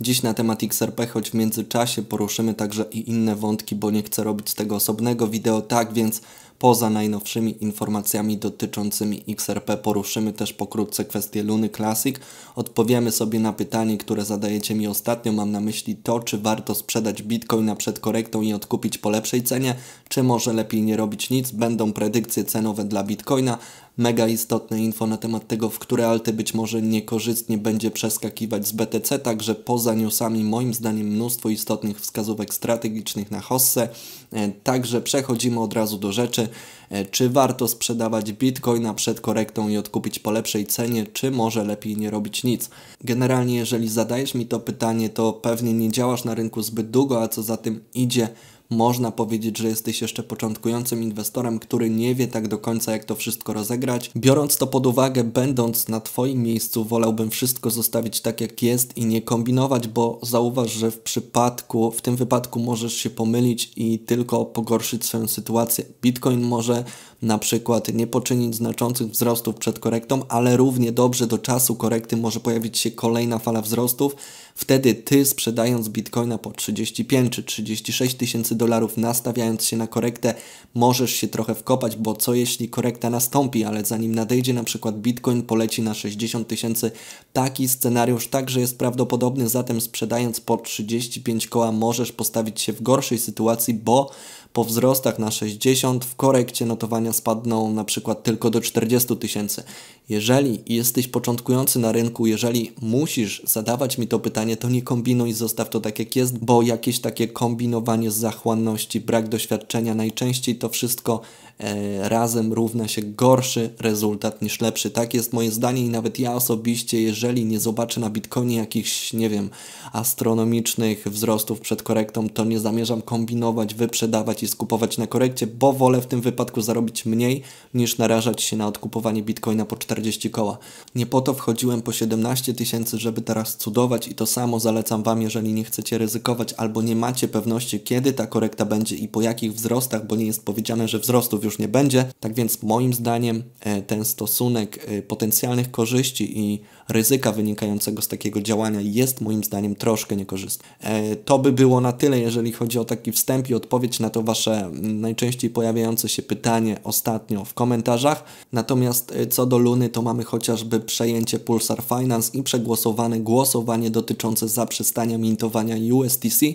Dziś na temat XRP, choć w międzyczasie poruszymy także i inne wątki, bo nie chcę robić z tego osobnego wideo, tak więc poza najnowszymi informacjami dotyczącymi XRP poruszymy też pokrótce kwestię Luny Classic. Odpowiemy sobie na pytanie, które zadajecie mi ostatnio, mam na myśli to, czy warto sprzedać Bitcoina przed korektą i odkupić po lepszej cenie, czy może lepiej nie robić nic. Będą predykcje cenowe dla Bitcoina, mega istotne info na temat tego, w które alty być może niekorzystnie będzie przeskakiwać z BTC, także poza newsami moim zdaniem mnóstwo istotnych wskazówek strategicznych na hossę. E, także przechodzimy od razu do rzeczy, e, czy warto sprzedawać Bitcoina przed korektą i odkupić po lepszej cenie, czy może lepiej nie robić nic. Generalnie jeżeli zadajesz mi to pytanie, to pewnie nie działasz na rynku zbyt długo, a co za tym idzie – można powiedzieć, że jesteś jeszcze początkującym inwestorem, który nie wie tak do końca, jak to wszystko rozegrać. Biorąc to pod uwagę, będąc na Twoim miejscu, wolałbym wszystko zostawić tak, jak jest i nie kombinować, bo zauważ, że w przypadku, w tym wypadku możesz się pomylić i tylko pogorszyć swoją sytuację. Bitcoin może na przykład nie poczynić znaczących wzrostów przed korektą, ale równie dobrze do czasu korekty może pojawić się kolejna fala wzrostów Wtedy ty sprzedając bitcoina po 35 czy 36 tysięcy dolarów, nastawiając się na korektę, możesz się trochę wkopać, bo co jeśli korekta nastąpi, ale zanim nadejdzie na przykład bitcoin poleci na 60 tysięcy, taki scenariusz także jest prawdopodobny, zatem sprzedając po 35 koła możesz postawić się w gorszej sytuacji, bo po wzrostach na 60 w korekcie notowania spadną na przykład tylko do 40 tysięcy. Jeżeli jesteś początkujący na rynku, jeżeli musisz zadawać mi to pytanie, to nie kombinuj, zostaw to tak jak jest, bo jakieś takie kombinowanie z zachłanności, brak doświadczenia, najczęściej to wszystko e, razem równa się gorszy rezultat niż lepszy. Tak jest moje zdanie i nawet ja osobiście, jeżeli nie zobaczę na Bitcoinie jakichś, nie wiem, astronomicznych wzrostów przed korektą, to nie zamierzam kombinować, wyprzedawać skupować na korekcie, bo wolę w tym wypadku zarobić mniej niż narażać się na odkupowanie bitcoina po 40 koła. Nie po to wchodziłem po 17 tysięcy, żeby teraz cudować i to samo zalecam Wam, jeżeli nie chcecie ryzykować albo nie macie pewności, kiedy ta korekta będzie i po jakich wzrostach, bo nie jest powiedziane, że wzrostów już nie będzie. Tak więc moim zdaniem e, ten stosunek e, potencjalnych korzyści i ryzyka wynikającego z takiego działania jest moim zdaniem troszkę niekorzystny. E, to by było na tyle, jeżeli chodzi o taki wstęp i odpowiedź na to Wasze najczęściej pojawiające się pytanie ostatnio w komentarzach. Natomiast y, co do Luny, to mamy chociażby przejęcie Pulsar Finance i przegłosowane głosowanie dotyczące zaprzestania mintowania USDC.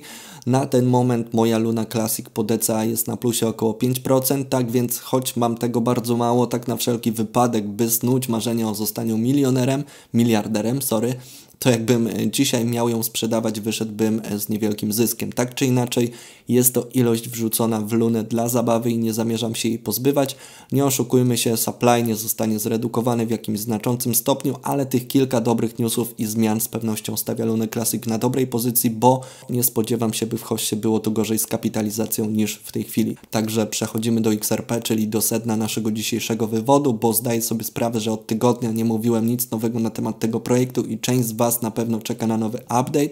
Na ten moment moja Luna Classic po DCA jest na plusie około 5%, tak więc choć mam tego bardzo mało, tak na wszelki wypadek, by snuć marzenie o zostaniu milionerem, miliarderem, sorry, to jakbym e, dzisiaj miał ją sprzedawać, wyszedłbym e, z niewielkim zyskiem. Tak czy inaczej, jest to ilość wrzucona w lunę dla zabawy i nie zamierzam się jej pozbywać. Nie oszukujmy się, supply nie zostanie zredukowany w jakimś znaczącym stopniu, ale tych kilka dobrych newsów i zmian z pewnością stawia Lunę Classic na dobrej pozycji, bo nie spodziewam się, by w hoście było to gorzej z kapitalizacją niż w tej chwili. Także przechodzimy do XRP, czyli do sedna naszego dzisiejszego wywodu, bo zdaję sobie sprawę, że od tygodnia nie mówiłem nic nowego na temat tego projektu i część z Was Was na pewno czeka na nowy update.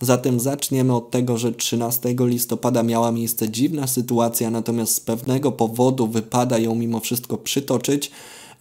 Zatem zaczniemy od tego, że 13 listopada miała miejsce dziwna sytuacja, natomiast z pewnego powodu wypada ją mimo wszystko przytoczyć.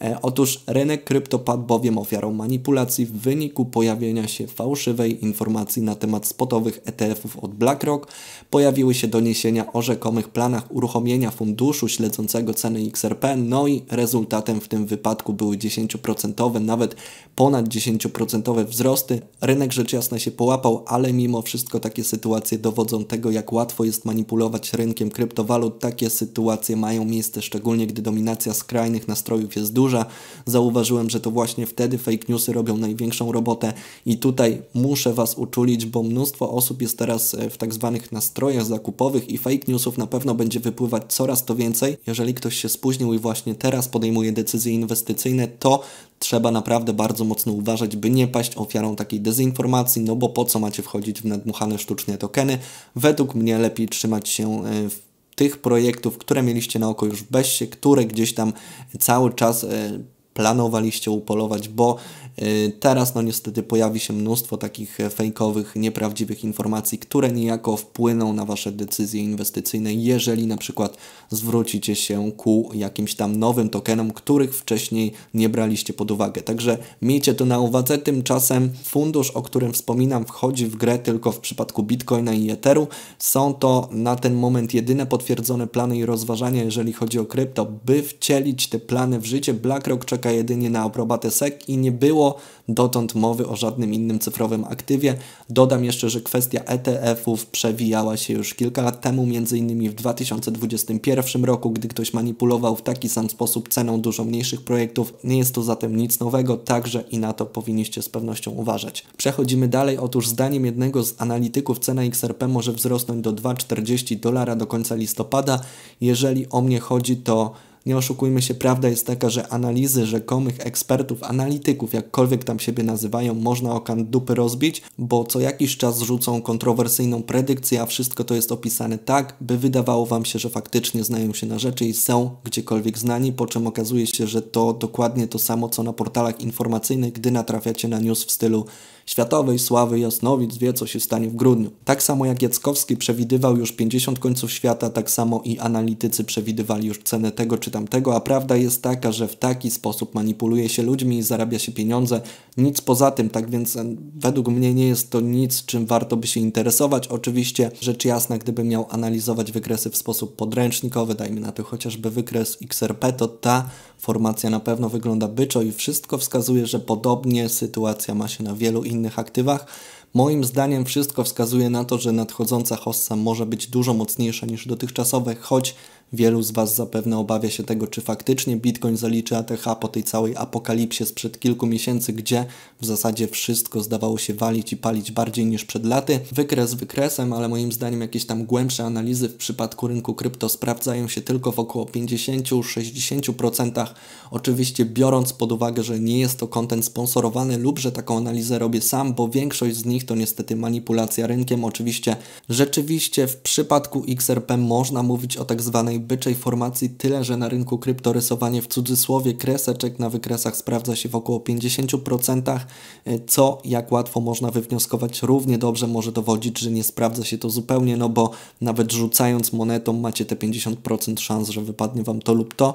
E, otóż rynek krypto padł bowiem ofiarą manipulacji w wyniku pojawienia się fałszywej informacji na temat spotowych ETF-ów od BlackRock. Pojawiły się doniesienia o rzekomych planach uruchomienia funduszu śledzącego ceny XRP, no i rezultatem w tym wypadku były 10%, nawet ponad 10% wzrosty. Rynek rzecz jasna się połapał, ale mimo wszystko takie sytuacje dowodzą tego, jak łatwo jest manipulować rynkiem kryptowalut. Takie sytuacje mają miejsce, szczególnie gdy dominacja skrajnych nastrojów jest duża duża. Zauważyłem, że to właśnie wtedy fake newsy robią największą robotę i tutaj muszę Was uczulić, bo mnóstwo osób jest teraz e, w tak zwanych nastrojach zakupowych i fake newsów na pewno będzie wypływać coraz to więcej. Jeżeli ktoś się spóźnił i właśnie teraz podejmuje decyzje inwestycyjne, to trzeba naprawdę bardzo mocno uważać, by nie paść ofiarą takiej dezinformacji, no bo po co macie wchodzić w nadmuchane sztucznie tokeny? Według mnie lepiej trzymać się e, w tych projektów, które mieliście na oko już w Bessie, które gdzieś tam cały czas e, planowaliście upolować, bo y, teraz no niestety pojawi się mnóstwo takich e, fejkowych, nieprawdziwych informacji, które niejako wpłyną na Wasze decyzje inwestycyjne, jeżeli na przykład zwrócicie się ku jakimś tam nowym tokenom, których wcześniej nie braliście pod uwagę. Także miejcie to na uwadze. Tymczasem fundusz, o którym wspominam, wchodzi w grę tylko w przypadku Bitcoina i Etheru. Są to na ten moment jedyne potwierdzone plany i rozważania, jeżeli chodzi o krypto, by wcielić te plany w życie. BlackRock czeka czeka jedynie na aprobatę SEC i nie było dotąd mowy o żadnym innym cyfrowym aktywie. Dodam jeszcze, że kwestia ETF-ów przewijała się już kilka lat temu, m.in. w 2021 roku, gdy ktoś manipulował w taki sam sposób ceną dużo mniejszych projektów. Nie jest to zatem nic nowego, także i na to powinniście z pewnością uważać. Przechodzimy dalej. Otóż zdaniem jednego z analityków cena XRP może wzrosnąć do 2,40 dolara do końca listopada. Jeżeli o mnie chodzi, to nie oszukujmy się, prawda jest taka, że analizy rzekomych ekspertów, analityków, jakkolwiek tam siebie nazywają, można o kan dupy rozbić, bo co jakiś czas rzucą kontrowersyjną predykcję, a wszystko to jest opisane tak, by wydawało wam się, że faktycznie znają się na rzeczy i są gdziekolwiek znani, po czym okazuje się, że to dokładnie to samo, co na portalach informacyjnych, gdy natrafiacie na news w stylu światowej sławy Jasnowic wie, co się stanie w grudniu. Tak samo jak Jackowski przewidywał już 50 końców świata, tak samo i analitycy przewidywali już cenę tego czy tamtego, a prawda jest taka, że w taki sposób manipuluje się ludźmi i zarabia się pieniądze. Nic poza tym, tak więc według mnie nie jest to nic, czym warto by się interesować. Oczywiście rzecz jasna, gdybym miał analizować wykresy w sposób podręcznikowy, dajmy na to chociażby wykres XRP, to ta formacja na pewno wygląda byczo i wszystko wskazuje, że podobnie sytuacja ma się na wielu innych innych aktywach. Moim zdaniem wszystko wskazuje na to, że nadchodząca hossa może być dużo mocniejsza niż dotychczasowe, choć Wielu z Was zapewne obawia się tego, czy faktycznie Bitcoin zaliczy ATH po tej całej apokalipsie sprzed kilku miesięcy, gdzie w zasadzie wszystko zdawało się walić i palić bardziej niż przed laty. Wykres wykresem, ale moim zdaniem jakieś tam głębsze analizy w przypadku rynku krypto sprawdzają się tylko w około 50-60%. Oczywiście biorąc pod uwagę, że nie jest to kontent sponsorowany lub że taką analizę robię sam, bo większość z nich to niestety manipulacja rynkiem. Oczywiście rzeczywiście w przypadku XRP można mówić o tak zwanej byczej formacji tyle, że na rynku kryptorysowanie w cudzysłowie kreseczek na wykresach sprawdza się w około 50%, e, co jak łatwo można wywnioskować równie dobrze może dowodzić, że nie sprawdza się to zupełnie, no bo nawet rzucając monetą macie te 50% szans, że wypadnie Wam to lub to.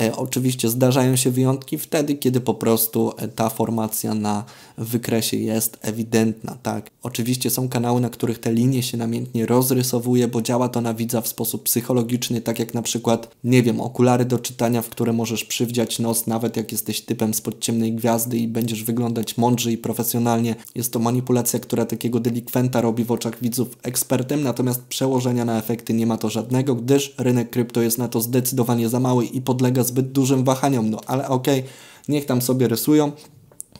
E, oczywiście zdarzają się wyjątki wtedy, kiedy po prostu e, ta formacja na wykresie jest ewidentna, tak. Oczywiście są kanały, na których te linie się namiętnie rozrysowuje, bo działa to na widza w sposób psychologiczny, tak tak jak na przykład, nie wiem, okulary do czytania, w które możesz przywdziać nos, nawet jak jesteś typem spod ciemnej gwiazdy i będziesz wyglądać mądrze i profesjonalnie. Jest to manipulacja, która takiego delikwenta robi w oczach widzów ekspertem, natomiast przełożenia na efekty nie ma to żadnego, gdyż rynek krypto jest na to zdecydowanie za mały i podlega zbyt dużym wahaniom. No ale okej, okay, niech tam sobie rysują.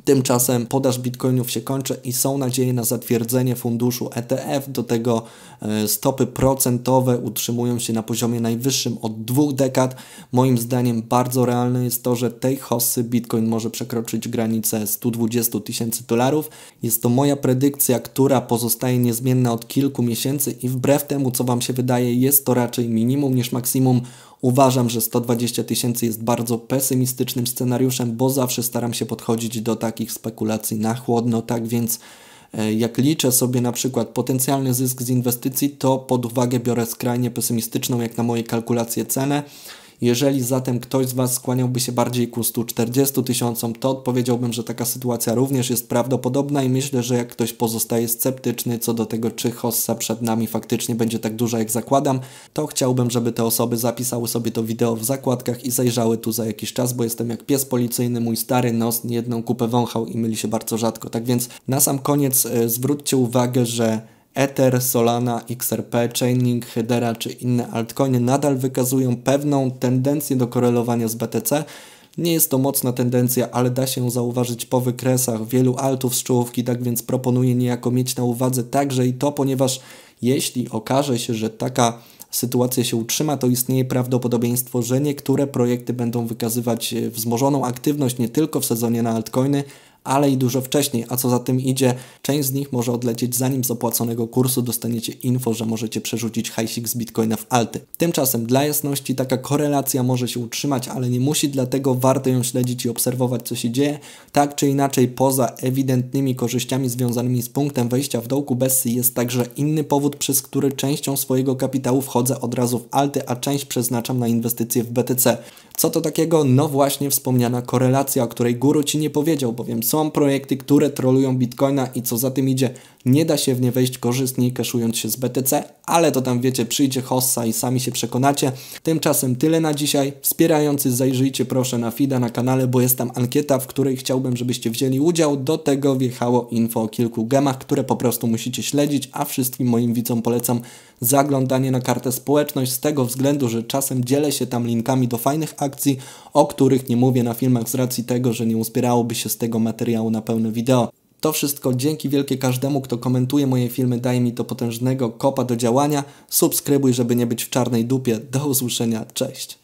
Tymczasem podaż bitcoinów się kończy i są nadzieje na zatwierdzenie funduszu ETF. Do tego e, stopy procentowe utrzymują się na poziomie najwyższym od dwóch dekad. Moim zdaniem bardzo realne jest to, że tej hossy bitcoin może przekroczyć granicę 120 tysięcy dolarów. Jest to moja predykcja, która pozostaje niezmienna od kilku miesięcy i wbrew temu, co Wam się wydaje, jest to raczej minimum niż maksimum. Uważam, że 120 tysięcy jest bardzo pesymistycznym scenariuszem, bo zawsze staram się podchodzić do takich spekulacji na chłodno, tak więc e, jak liczę sobie na przykład potencjalny zysk z inwestycji, to pod uwagę biorę skrajnie pesymistyczną, jak na moje kalkulacje, cenę. Jeżeli zatem ktoś z Was skłaniałby się bardziej ku 140 tysiącom, to odpowiedziałbym, że taka sytuacja również jest prawdopodobna i myślę, że jak ktoś pozostaje sceptyczny co do tego, czy hossa przed nami faktycznie będzie tak duża, jak zakładam, to chciałbym, żeby te osoby zapisały sobie to wideo w zakładkach i zajrzały tu za jakiś czas, bo jestem jak pies policyjny, mój stary nos jedną kupę wąchał i myli się bardzo rzadko. Tak więc na sam koniec e, zwróćcie uwagę, że Ether, Solana, XRP, Chainlink, Hedera czy inne altcoiny nadal wykazują pewną tendencję do korelowania z BTC. Nie jest to mocna tendencja, ale da się zauważyć po wykresach wielu altów z czołówki, tak więc proponuję niejako mieć na uwadze także i to, ponieważ jeśli okaże się, że taka sytuacja się utrzyma, to istnieje prawdopodobieństwo, że niektóre projekty będą wykazywać e, wzmożoną aktywność nie tylko w sezonie na altcoiny, ale i dużo wcześniej, a co za tym idzie, część z nich może odlecieć zanim z opłaconego kursu dostaniecie info, że możecie przerzucić hajsik z bitcoina w alty. Tymczasem dla jasności taka korelacja może się utrzymać, ale nie musi, dlatego warto ją śledzić i obserwować co się dzieje. Tak czy inaczej, poza ewidentnymi korzyściami związanymi z punktem wejścia w dołku Bessy jest także inny powód, przez który częścią swojego kapitału wchodzę od razu w alty, a część przeznaczam na inwestycje w BTC. Co to takiego? No właśnie wspomniana korelacja, o której guru Ci nie powiedział, bowiem są projekty, które trolują Bitcoina i co za tym idzie, nie da się w nie wejść korzystniej kaszując się z BTC, ale to tam wiecie, przyjdzie hossa i sami się przekonacie. Tymczasem tyle na dzisiaj. Wspierający zajrzyjcie proszę na FIDA na kanale, bo jest tam ankieta, w której chciałbym, żebyście wzięli udział. Do tego wjechało info o kilku gemach, które po prostu musicie śledzić, a wszystkim moim widzom polecam zaglądanie na kartę społeczność z tego względu, że czasem dzielę się tam linkami do fajnych akcji, o których nie mówię na filmach z racji tego, że nie uzbierałoby się z tego materiału na pełne wideo. To wszystko dzięki wielkie każdemu, kto komentuje moje filmy, daje mi to potężnego kopa do działania. Subskrybuj, żeby nie być w czarnej dupie. Do usłyszenia, cześć.